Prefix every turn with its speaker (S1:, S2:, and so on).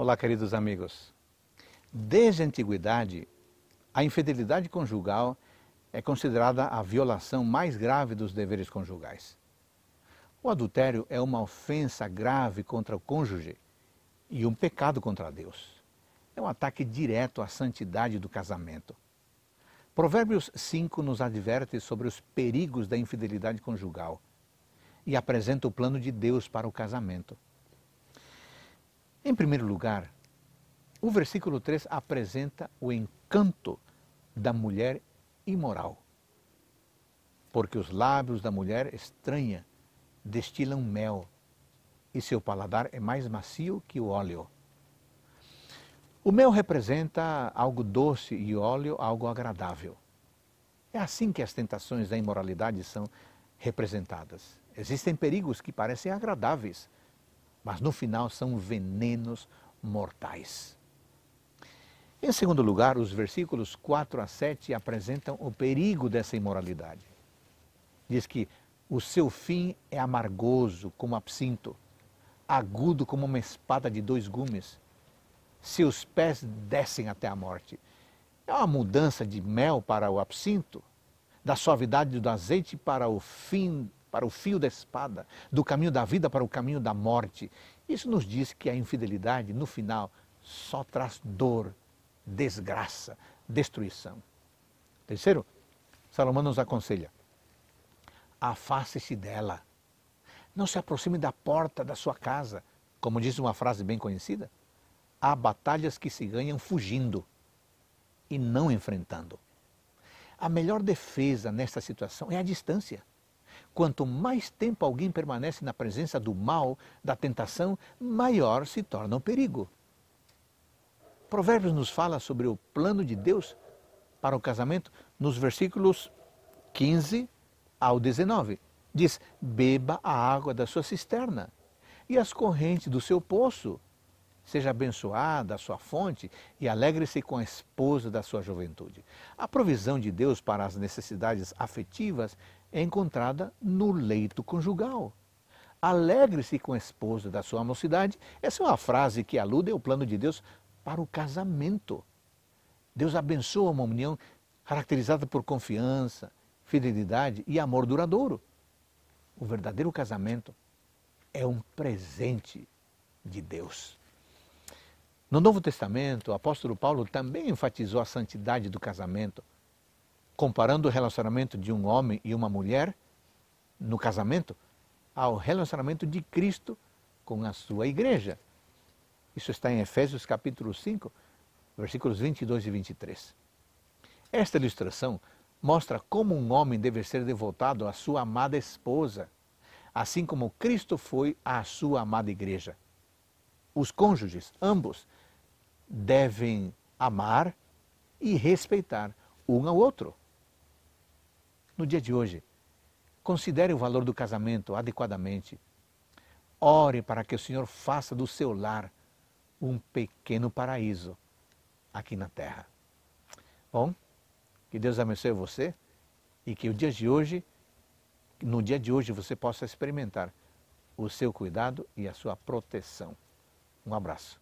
S1: Olá, queridos amigos. Desde a antiguidade, a infidelidade conjugal é considerada a violação mais grave dos deveres conjugais. O adultério é uma ofensa grave contra o cônjuge e um pecado contra Deus. É um ataque direto à santidade do casamento. Provérbios 5 nos adverte sobre os perigos da infidelidade conjugal e apresenta o plano de Deus para o casamento. Em primeiro lugar, o versículo 3 apresenta o encanto da mulher imoral, porque os lábios da mulher estranha destilam mel e seu paladar é mais macio que o óleo. O mel representa algo doce e óleo algo agradável. É assim que as tentações da imoralidade são representadas. Existem perigos que parecem agradáveis, mas no final são venenos mortais. Em segundo lugar, os versículos 4 a 7 apresentam o perigo dessa imoralidade. Diz que o seu fim é amargoso como absinto, agudo como uma espada de dois gumes. Seus pés descem até a morte. É uma mudança de mel para o absinto, da suavidade do azeite para o fim para o fio da espada, do caminho da vida para o caminho da morte. Isso nos diz que a infidelidade, no final, só traz dor, desgraça, destruição. Terceiro, Salomão nos aconselha: afaste-se dela. Não se aproxime da porta da sua casa. Como diz uma frase bem conhecida, há batalhas que se ganham fugindo e não enfrentando. A melhor defesa nesta situação é a distância. Quanto mais tempo alguém permanece na presença do mal, da tentação, maior se torna o perigo. Provérbios nos fala sobre o plano de Deus para o casamento nos versículos 15 ao 19. Diz: Beba a água da sua cisterna e as correntes do seu poço Seja abençoada a sua fonte e alegre-se com a esposa da sua juventude. A provisão de Deus para as necessidades afetivas é encontrada no leito conjugal. Alegre-se com a esposa da sua mocidade. Essa é uma frase que alude ao plano de Deus para o casamento. Deus abençoa uma união caracterizada por confiança, fidelidade e amor duradouro. O verdadeiro casamento é um presente de Deus. No Novo Testamento, o apóstolo Paulo também enfatizou a santidade do casamento, comparando o relacionamento de um homem e uma mulher no casamento ao relacionamento de Cristo com a sua igreja. Isso está em Efésios capítulo 5, versículos 22 e 23. Esta ilustração mostra como um homem deve ser devotado à sua amada esposa, assim como Cristo foi à sua amada igreja os cônjuges, ambos, devem amar e respeitar um ao outro. No dia de hoje, considere o valor do casamento adequadamente. Ore para que o Senhor faça do seu lar um pequeno paraíso aqui na terra. Bom, que Deus abençoe você e que o dia de hoje, no dia de hoje você possa experimentar o seu cuidado e a sua proteção. Um abraço.